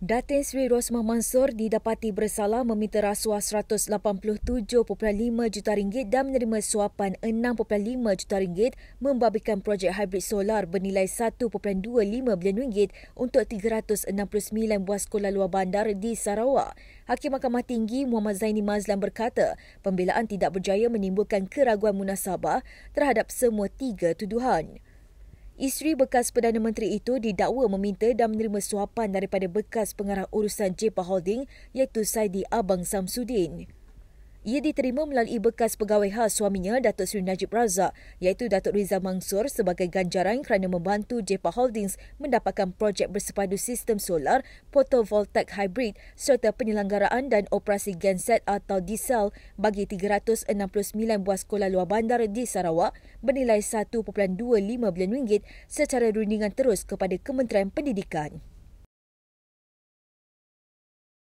Datin Sri Rosmah Mansor didapati bersalah meminta rasuah 187.5 juta ringgit dan menerima suapan 6.5 juta ringgit membabitkan projek hybrid solar bernilai 1.25 bilion ringgit untuk 369 buah sekolah luar bandar di Sarawak. Hakim Mahkamah Tinggi Muhammad Zaini Mazlan berkata, pembelaan tidak berjaya menimbulkan keraguan munasabah terhadap semua tiga tuduhan. Isteri bekas Perdana Menteri itu didakwa meminta dan menerima suapan daripada bekas pengarah urusan Jepa Holding iaitu Saidi Abang Samsudin. Ia diterima melalui bekas pegawai khas suaminya Datuk Seri Najib Razak iaitu Datuk Riza Mansur sebagai ganjaran kerana membantu Jepa Holdings mendapatkan projek bersepadu sistem solar photovoltaic hybrid serta penyelenggaraan dan operasi genset atau diesel bagi 369 buah sekolah luar bandar di Sarawak bernilai 1.25 bilion ringgit secara rundingan terus kepada Kementerian Pendidikan.